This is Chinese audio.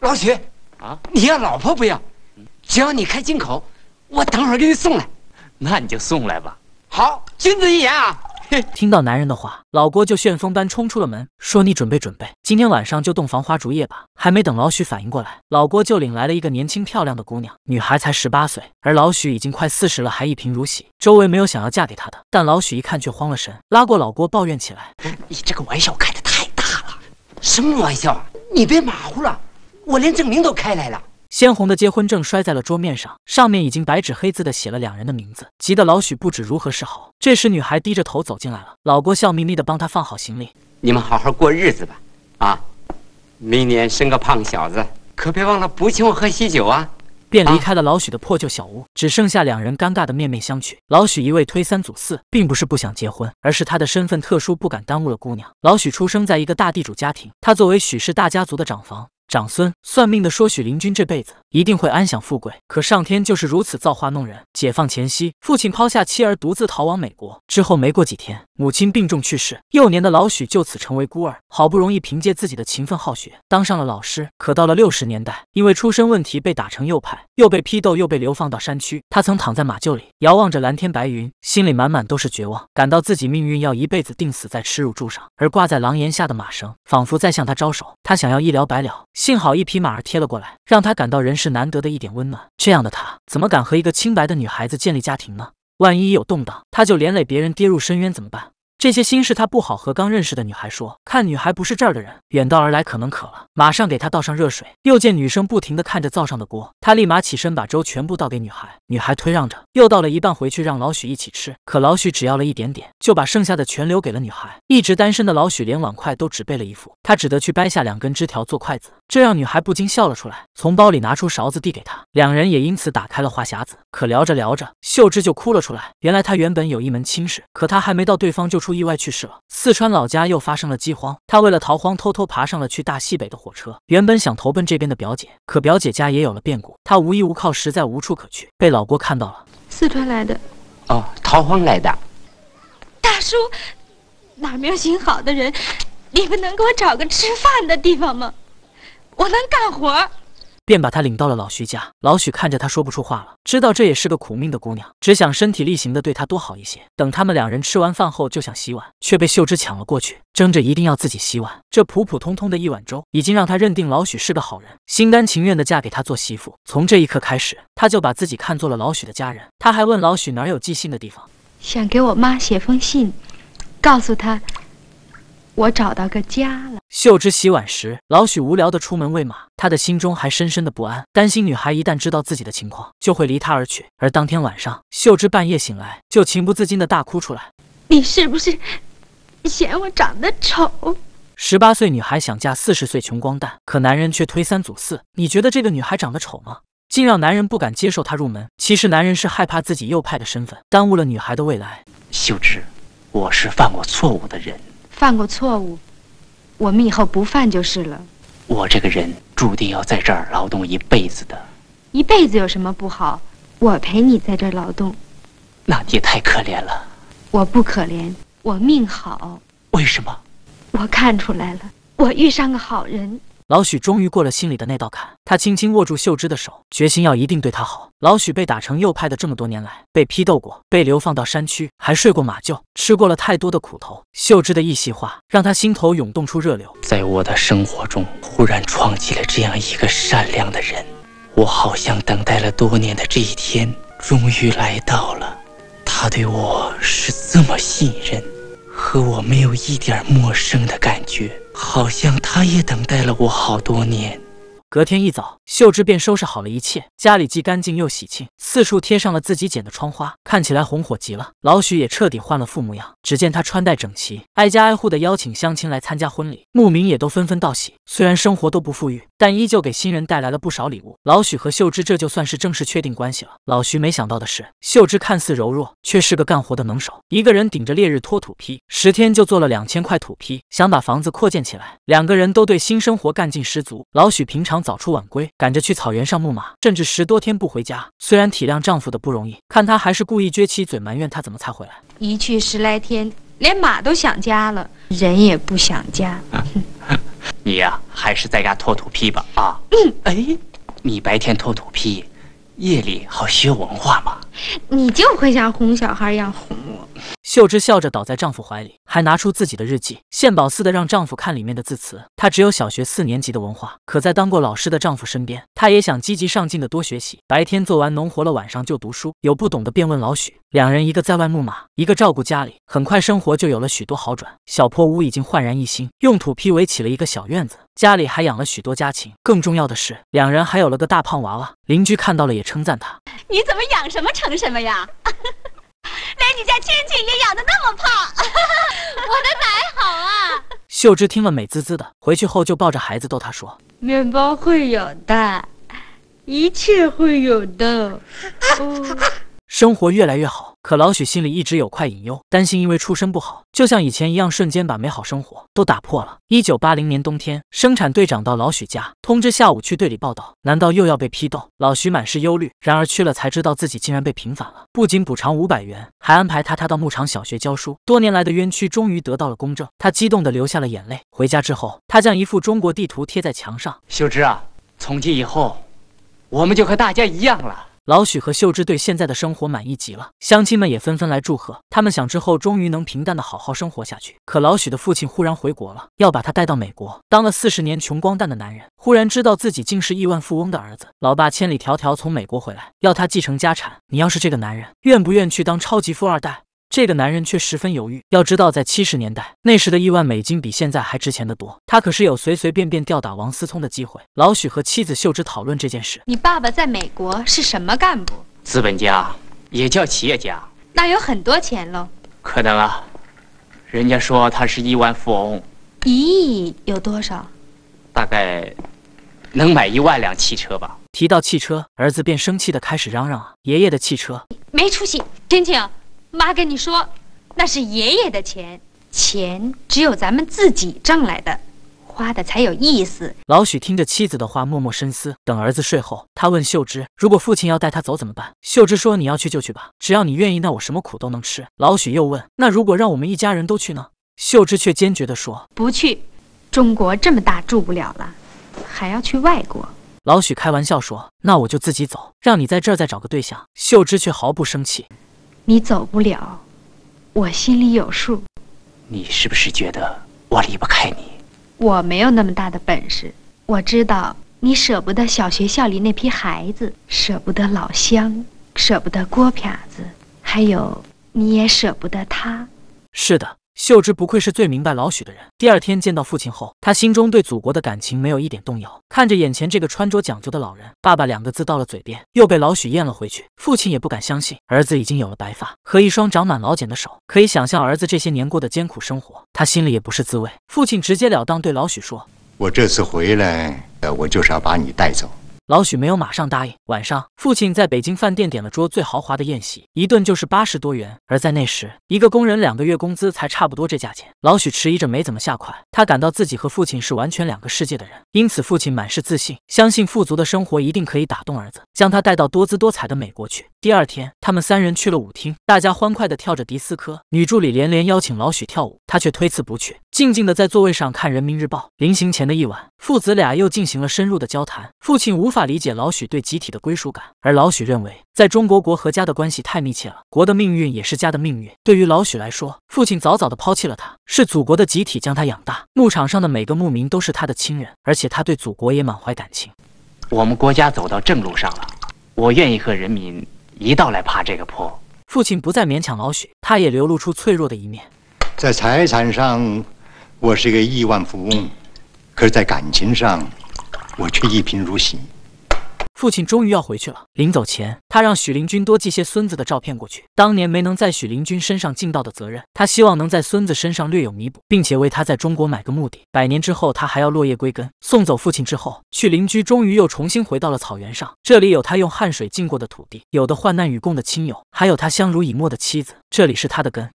老许，啊，你要老婆不要？只要你开金口，我等会儿给你送来。那你就送来吧。好，君子一言。啊。听到男人的话，老郭就旋风般冲出了门，说：“你准备准备，今天晚上就洞房花烛夜吧。”还没等老许反应过来，老郭就领来了一个年轻漂亮的姑娘，女孩才十八岁，而老许已经快四十了，还一贫如洗，周围没有想要嫁给他的。但老许一看却慌了神，拉过老郭抱怨起来：“你这个玩笑开的太大了！什么玩笑？你别马虎了！”我连证明都开来了，鲜红的结婚证摔在了桌面上，上面已经白纸黑字的写了两人的名字，急得老许不知如何是好。这时，女孩低着头走进来了，老郭笑眯眯的帮她放好行李，你们好好过日子吧，啊，明年生个胖小子，可别忘了不请我喝喜酒啊！便离开了老许的破旧小屋，只剩下两人尴尬的面面相觑。老许一味推三阻四，并不是不想结婚，而是他的身份特殊，不敢耽误了姑娘。老许出生在一个大地主家庭，他作为许氏大家族的长房。长孙算命的说：“许灵均这辈子一定会安享富贵。”可上天就是如此造化弄人。解放前夕，父亲抛下妻儿独自逃往美国，之后没过几天，母亲病重去世。幼年的老许就此成为孤儿。好不容易凭借自己的勤奋好学，当上了老师。可到了六十年代，因为出身问题被打成右派，又被批斗，又被流放到山区。他曾躺在马厩里，遥望着蓝天白云，心里满满都是绝望，感到自己命运要一辈子定死在耻辱柱上。而挂在廊檐下的马绳，仿佛在向他招手。他想要一了百了。幸好一匹马儿贴了过来，让他感到人世难得的一点温暖。这样的他怎么敢和一个清白的女孩子建立家庭呢？万一有动荡，他就连累别人跌入深渊怎么办？这些心事他不好和刚认识的女孩说。看女孩不是这儿的人，远道而来可能渴了，马上给她倒上热水。又见女生不停地看着灶上的锅，他立马起身把粥全部倒给女孩。女孩推让着，又倒了一半回去让老许一起吃。可老许只要了一点点，就把剩下的全留给了女孩。一直单身的老许连碗筷都只备了一副，他只得去掰下两根枝条做筷子。这让女孩不禁笑了出来，从包里拿出勺子递给他，两人也因此打开了话匣子。可聊着聊着，秀芝就哭了出来。原来她原本有一门亲事，可她还没到对方就出意外去世了。四川老家又发生了饥荒，她为了逃荒，偷偷爬上了去大西北的火车。原本想投奔这边的表姐，可表姐家也有了变故，她无依无靠，实在无处可去，被老郭看到了。四川来的，哦，逃荒来的，大叔，哪有行好的人，你们能给我找个吃饭的地方吗？我能干活，便把她领到了老徐家。老许看着她说不出话了，知道这也是个苦命的姑娘，只想身体力行的对她多好一些。等他们两人吃完饭后，就想洗碗，却被秀芝抢了过去，争着一定要自己洗碗。这普普通通的一碗粥，已经让她认定老许是个好人，心甘情愿的嫁给他做媳妇。从这一刻开始，她就把自己看作了老许的家人。她还问老许哪有寄信的地方，想给我妈写封信，告诉她。我找到个家了。秀芝洗碗时，老许无聊的出门喂马。他的心中还深深的不安，担心女孩一旦知道自己的情况，就会离他而去。而当天晚上，秀芝半夜醒来，就情不自禁的大哭出来：“你是不是嫌我长得丑？”十八岁女孩想嫁四十岁穷光蛋，可男人却推三阻四。你觉得这个女孩长得丑吗？竟让男人不敢接受她入门。其实男人是害怕自己右派的身份耽误了女孩的未来。秀芝，我是犯过错误的人。犯过错误，我们以后不犯就是了。我这个人注定要在这儿劳动一辈子的，一辈子有什么不好？我陪你在这儿劳动，那你也太可怜了。我不可怜，我命好。为什么？我看出来了，我遇上个好人。老许终于过了心里的那道坎，他轻轻握住秀芝的手，决心要一定对她好。老许被打成右派的这么多年来，被批斗过，被流放到山区，还睡过马厩，吃过了太多的苦头。秀芝的一席话，让他心头涌动出热流。在我的生活中，忽然闯进了这样一个善良的人，我好像等待了多年的这一天终于来到了。他对我是这么信任，和我没有一点陌生的感觉。好像他也等待了我好多年。隔天一早，秀芝便收拾好了一切，家里既干净又喜庆，四处贴上了自己剪的窗花，看起来红火极了。老许也彻底换了副模样，只见他穿戴整齐，挨家挨户的邀请乡亲来参加婚礼，牧民也都纷纷道喜。虽然生活都不富裕，但依旧给新人带来了不少礼物。老许和秀芝这就算是正式确定关系了。老徐没想到的是，秀芝看似柔弱，却是个干活的能手，一个人顶着烈日拖土坯，十天就做了两千块土坯，想把房子扩建起来。两个人都对新生活干劲十足。老许平常。早出晚归，赶着去草原上牧马，甚至十多天不回家。虽然体谅丈夫的不容易，看她还是故意撅起嘴埋怨他怎么才回来。一去十来天，连马都想家了，人也不想家。你呀，还是在家拖土坯吧啊！哎，你白天拖土坯。夜里好学文化吗？你就会像哄小孩一样哄我。秀芝笑着倒在丈夫怀里，还拿出自己的日记，献宝似的让丈夫看里面的字词。她只有小学四年级的文化，可在当过老师的丈夫身边，她也想积极上进的多学习。白天做完农活了，晚上就读书，有不懂的便问老许。两人一个在外牧马，一个照顾家里，很快生活就有了许多好转。小破屋已经焕然一新，用土坯围起了一个小院子。家里还养了许多家禽，更重要的是，两人还有了个大胖娃娃。邻居看到了也称赞他：“你怎么养什么成什么呀？连你家亲戚也养得那么胖！” 我的奶好啊！秀芝听了美滋滋的，回去后就抱着孩子逗他说：“面包会有的，一切会有的。”生活越来越好。可老许心里一直有块隐忧，担心因为出身不好，就像以前一样，瞬间把美好生活都打破了。一九八零年冬天，生产队长到老许家通知下午去队里报道，难道又要被批斗？老许满是忧虑。然而去了才知道，自己竟然被平反了，不仅补偿五百元，还安排他他到牧场小学教书。多年来的冤屈终于得到了公正，他激动的流下了眼泪。回家之后，他将一幅中国地图贴在墙上。秀芝啊，从今以后，我们就和大家一样了。老许和秀芝对现在的生活满意极了，乡亲们也纷纷来祝贺他们。想之后终于能平淡的好好生活下去。可老许的父亲忽然回国了，要把他带到美国。当了四十年穷光蛋的男人，忽然知道自己竟是亿万富翁的儿子。老爸千里迢迢从美国回来，要他继承家产。你要是这个男人，愿不愿去当超级富二代？这个男人却十分犹豫。要知道，在七十年代，那时的亿万美金比现在还值钱得多。他可是有随随便便吊打王思聪的机会。老许和妻子秀芝讨论这件事：“你爸爸在美国是什么干部？资本家，也叫企业家。那有很多钱喽？可能啊，人家说他是亿万富翁。一亿有多少？大概能买一万辆汽车吧。”提到汽车，儿子便生气地开始嚷嚷：“爷爷的汽车没出息，听听。”妈跟你说，那是爷爷的钱，钱只有咱们自己挣来的，花的才有意思。老许听着妻子的话，默默深思。等儿子睡后，他问秀芝：“如果父亲要带他走怎么办？”秀芝说：“你要去就去吧，只要你愿意，那我什么苦都能吃。”老许又问：“那如果让我们一家人都去呢？”秀芝却坚决地说：“不去，中国这么大住不了了，还要去外国。”老许开玩笑说：“那我就自己走，让你在这儿再找个对象。”秀芝却毫不生气。你走不了，我心里有数。你是不是觉得我离不开你？我没有那么大的本事。我知道你舍不得小学校里那批孩子，舍不得老乡，舍不得郭撇子，还有你也舍不得他。是的。秀芝不愧是最明白老许的人。第二天见到父亲后，他心中对祖国的感情没有一点动摇。看着眼前这个穿着讲究的老人，爸爸两个字到了嘴边，又被老许咽了回去。父亲也不敢相信儿子已经有了白发和一双长满老茧的手，可以想象儿子这些年过的艰苦生活，他心里也不是滋味。父亲直截了当对老许说：“我这次回来，呃，我就是要把你带走。”老许没有马上答应。晚上，父亲在北京饭店点了桌最豪华的宴席，一顿就是八十多元。而在那时，一个工人两个月工资才差不多这价钱。老许迟疑着，没怎么下筷。他感到自己和父亲是完全两个世界的人。因此，父亲满是自信，相信富足的生活一定可以打动儿子，将他带到多姿多彩的美国去。第二天，他们三人去了舞厅，大家欢快的跳着迪斯科。女助理连连邀请老许跳舞，他却推辞不去，静静的在座位上看《人民日报》。临行前的一晚，父子俩又进行了深入的交谈。父亲无法理解老许对集体的归属感，而老许认为。在中国，国和家的关系太密切了，国的命运也是家的命运。对于老许来说，父亲早早地抛弃了他，是祖国的集体将他养大。牧场上的每个牧民都是他的亲人，而且他对祖国也满怀感情。我们国家走到正路上了，我愿意和人民一道来爬这个坡。父亲不再勉强老许，他也流露出脆弱的一面。在财产上，我是个亿万富翁，可是，在感情上，我却一贫如洗。父亲终于要回去了。临走前，他让许灵均多寄些孙子的照片过去。当年没能在许灵均身上尽到的责任，他希望能在孙子身上略有弥补，并且为他在中国买个墓地。百年之后，他还要落叶归根。送走父亲之后，许灵均终于又重新回到了草原上。这里有他用汗水浸过的土地，有的患难与共的亲友，还有他相濡以沫的妻子。这里是他的根。